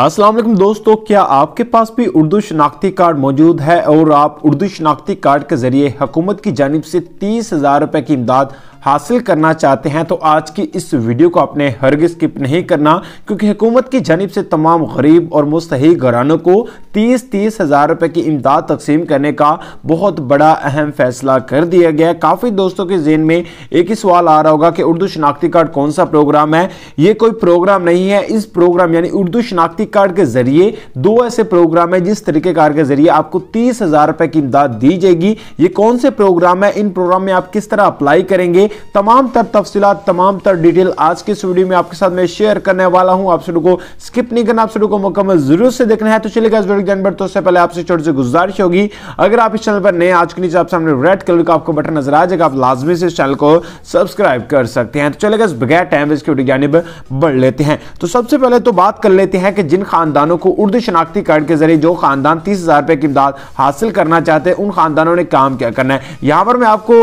असलम दोस्तों क्या आपके पास भी उर्दू शनाख्ती कार्ड मौजूद है और आप उर्दू शनाख्ती कार्ड के ज़रिए हुकूमत की जानब से तीस हज़ार रुपये की इमदाद हासिल करना चाहते हैं तो आज की इस वीडियो को आपने हरगिज स्किप नहीं करना क्योंकि हुकूमत की जानब से तमाम गरीब और मुस्तक घरानों को तीस तीस हज़ार रुपये की इमदाद तकसीम करने का बहुत बड़ा अहम फैसला कर दिया गया है काफ़ी दोस्तों के जेन में एक ही सवाल आ रहा होगा कि उर्दू शनाख्ती कार्ड कौन सा प्रोग्राम है ये कोई प्रोग्राम नहीं है इस प्रोग्राम यानी उर्दू शनाख्ती कार्ड के ज़रिए दो ऐसे प्रोग्राम है जिस तरीक़ेकार के ज़रिए आपको तीस हज़ार रुपये की इमदाद दी जाएगी ये कौन से प्रोग्राम है इन प्रोग्राम में आप किस तरह अप्लाई करेंगे तमाम तर तफसीत तमाम तर डिटेल आज की इस वीडियो में आपके साथ मैं शेयर करने वाला हूँ आप सभी को स्किप नहीं करना आप सभी को मुकम्मल जरूर से देखना है तो चलेगा इस वीडियो भी पर तो उससे पहले आपसे छोटी सी गुजारिश होगी अगर आप इस चैनल पर नए आज के नीचे आप सामने रेड कलर का आपको बटन नजर आ जाएगा आप लाजमी से इस चैनल को सब्सक्राइब कर सकते हैं तो चलेगा बगैर टाइम वेस्ट की जानब बढ़ लेते हैं तो सबसे पहले तो बात कर लेते हैं कि जिन खानदानों को उर्दू शनाख्ती कार्ड के जरिए जो खानदान तीस हजार रुपए की इमदाद हासिल करना चाहते हैं उन खानदानों ने काम क्या करना है यहाँ पर मैं आपको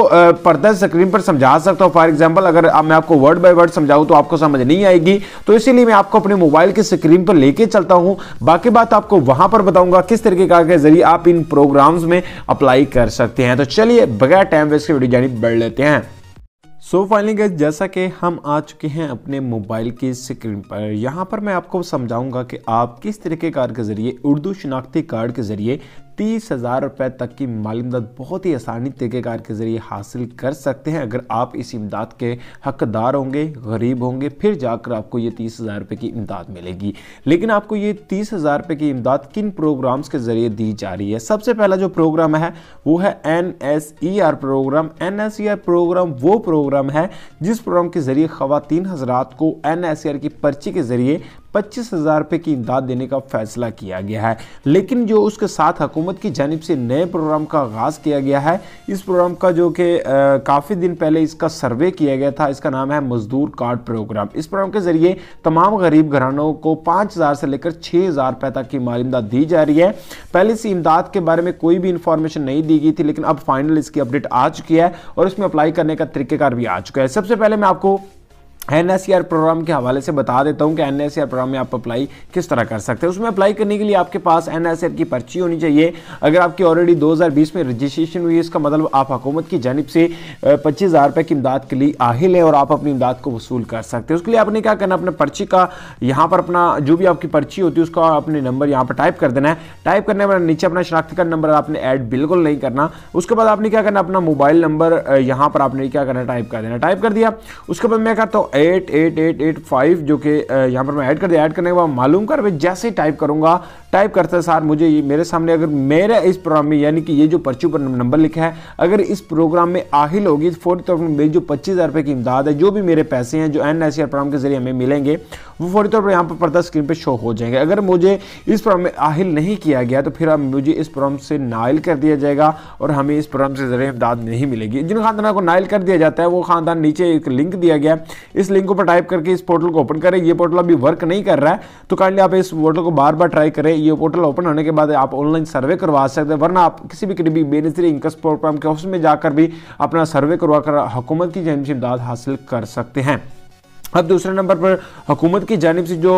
पर्दा स्क्रीन पर समझा सकता हूँ फॉर एग्जाम्पल अगर मैं आपको वर्ड बाई वर्ड समझाऊँ तो आपको समझ नहीं आएगी तो इसीलिए मैं आपको अपने मोबाइल की स्क्रीन पर लेके चलता हूँ बाकी बात आपको वहां पर बताऊंगा किस तरीके के जरिए आप इन प्रोग्राम्स में अप्लाई कर सकते हैं तो चलिए बगैर टाइम वेस्ट के वीडियो जानी बढ़ लेते हैं सो फाइनली जैसा कि हम आ चुके हैं अपने मोबाइल की स्क्रीन पर यहाँ पर मैं आपको समझाऊंगा कि आप किस तरीके कार्ड के ज़रिए उर्दू शनाख्ती कार्ड के ज़रिए तीस हज़ार रुपये तक की माली मदद बहुत ही आसानी तरीक़ेकार के ज़रिए हासिल कर सकते हैं अगर आप इस इमदाद के हकदार होंगे गरीब होंगे फिर जाकर आपको ये तीस हज़ार रुपये की इमदाद मिलेगी लेकिन आपको ये तीस हज़ार रुपये की इमदाद किन प्रोग्राम्स के ज़रिए दी जा रही है सबसे पहला जो प्रोग्राम है वो है N S E R programme N S E R programme वो प्रोग्राम है जिस प्रोग्राम के ज़रिए ख़वान हज़रात को एन एस ई आर की पर्ची के ज़रिए पच्चीस हज़ार रुपये की इमदाद देने का फैसला किया गया है लेकिन जो उसके साथ हुकूमत की जानब से नए प्रोग्राम का आगाज़ किया गया है इस प्रोग्राम का जो कि काफ़ी दिन पहले इसका सर्वे किया गया था इसका नाम है मजदूर कार्ड प्रोग्राम इस प्रोग्राम के ज़रिए तमाम गरीब घरानों को पाँच हज़ार से लेकर छः हज़ार रुपये तक की माली इमदाद दी जा रही है पहले इस इमदाद के बारे में कोई भी इंफॉर्मेशन नहीं दी गई थी लेकिन अब फाइनल इसकी अपडेट आ चुकी है और इसमें अप्लाई करने का तरीकेकार भी आ चुका है सबसे पहले मैं आपको एन प्रोग्राम के हवाले से बता देता हूँ कि एन प्रोग्राम में आप अप्लाई किस तरह कर सकते हैं उसमें अप्लाई करने के लिए आपके पास एन की पर्ची होनी चाहिए अगर आपकी ऑलरेडी 2020 में रजिस्ट्रेशन हुई है इसका मतलब आप हुकूमत की जानब से पच्चीस हज़ार रुपये की इमदाद के लिए आहिल है और आप अपनी इमदाद को वसूल कर सकते हैं उसके लिए आपने क्या करना अपने पर्ची का यहाँ पर अपना जो भी आपकी पर्ची होती है उसका अपने नंबर यहाँ पर टाइप कर देना है टाइप करने पर नीचे अपना शनाख्त का नंबर आपने ऐड बिल्कुल नहीं करना उसके बाद आपने क्या करना अपना मोबाइल नंबर यहाँ पर आपने क्या करना टाइप कर देना टाइप कर दिया उसके बाद मैं कहता हूँ eight eight eight eight five जो कि यहाँ पर मैं ऐड कर दिया ऐड करने के बाद मालूम कर मैं जैसे ही टाइप करूँगा टाइप करते सार मुझे ये मेरे सामने अगर मेरे इस प्रोग्राम में यानी कि ये जो पर्ची पर नंबर लिखा है अगर इस प्रोग्राम में आहिल होगी तो फौरी तौर पर मेरी जो पच्चीस हज़ार रुपये की इमदाद है जो भी मेरे पैसे हैं जो एन एस प्रोग्राम के जरिए हमें मिलेंगे वो फौरी तौर पर यहाँ पर पर्दा स्क्रीन पर शो हो जाएंगे अगर मुझे इस प्रोग्राम में आहिल नहीं किया गया तो फिर अब मुझे इस प्रोग्राम से नायल कर दिया जाएगा और हमें इस प्रोग्राम से ज़रिए इमदाद नहीं मिलेगी जिन खानदानों को नायल कर दिया जाता है वो खानदान नीचे एक लिंक दिया गया इस लिंक को ऊपर टाइप करके इस पोर्टल को ओपन करें ये पोर्टल अभी वर्क नहीं कर रहा है तो काइंडली आप इस पोर्टल को बार बार ट्राई करें ये पोर्टल ओपन होने के बाद आप ऑनलाइन सर्वे करवा सकते हैं वरना आप किसी भी करीबी बेनिजरी इंकस प्रोग्राम के ऑफिस में जाकर भी अपना सर्वे करवा कर हुकूमत की जमशिमदाद हासिल कर सकते हैं अब दूसरे नंबर पर हुकूमत की जानब से जो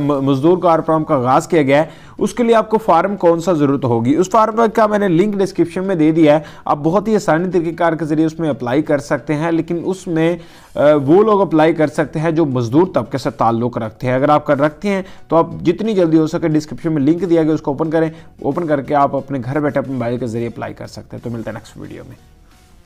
मजदूर कार फार्म का आगाज़ किया गया है उसके लिए आपको फार्म कौन सा ज़रूरत होगी उस फार्म का मैंने लिंक डिस्क्रिप्शन में दे दिया है आप बहुत ही आसानी तरीक़ेकार के ज़रिए उसमें अप्लाई कर सकते हैं लेकिन उसमें वो लोग अप्लाई कर सकते हैं जो मजदूर तबके से ताल्लुक़ रखते हैं अगर आप कर रखते हैं तो आप जितनी जल्दी हो सके डिस्क्रिप्शन में लिंक दिया गया उसको ओपन करें ओपन करके आप अपने घर बैठे अपने मोबाइल के ज़रिए अप्लाई कर सकते हैं तो मिलता है नेक्स्ट वीडियो में